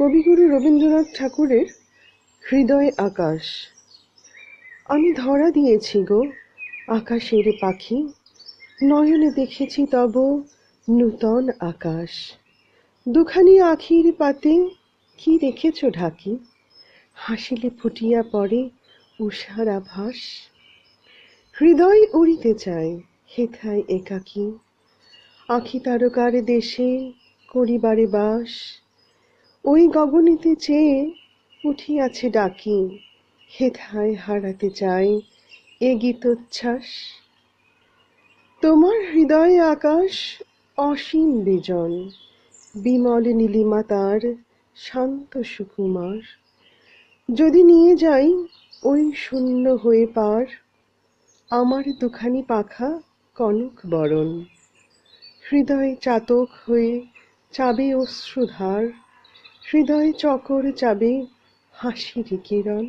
কবিগুরু রবীন্দ্রনাথ ঠাকুরের হৃদয় আকাশ আমি ধরা দিয়েছি গো আকাশের পাখি নয়নে দেখেছি তব নূতন আকাশ দুখানি আখির পাতে কি দেখেছ ঢাকি হাসিলে ফুটিয়া পড়ে উষার আভাস হৃদয় উড়িতে চায় হেথায় একাকী আখি তারকার দেশে করিবারে বাস ওই গগনেতে চেয়ে উঠিয়াছে ডাকি হেথায় হারাতে চাই এ গীতোচ্ছ্বাস তোমার হৃদয় আকাশ অসীম বিজন বিমল নীলিমা তার শান্ত সুকুমার যদি নিয়ে যাই ওই শূন্য হয়ে পার আমার দুখানি পাখা কনক বরণ হৃদয় চাতক হয়ে চাবে অশ্রুধার হৃদয় চকর যাবে হাসির কিরণ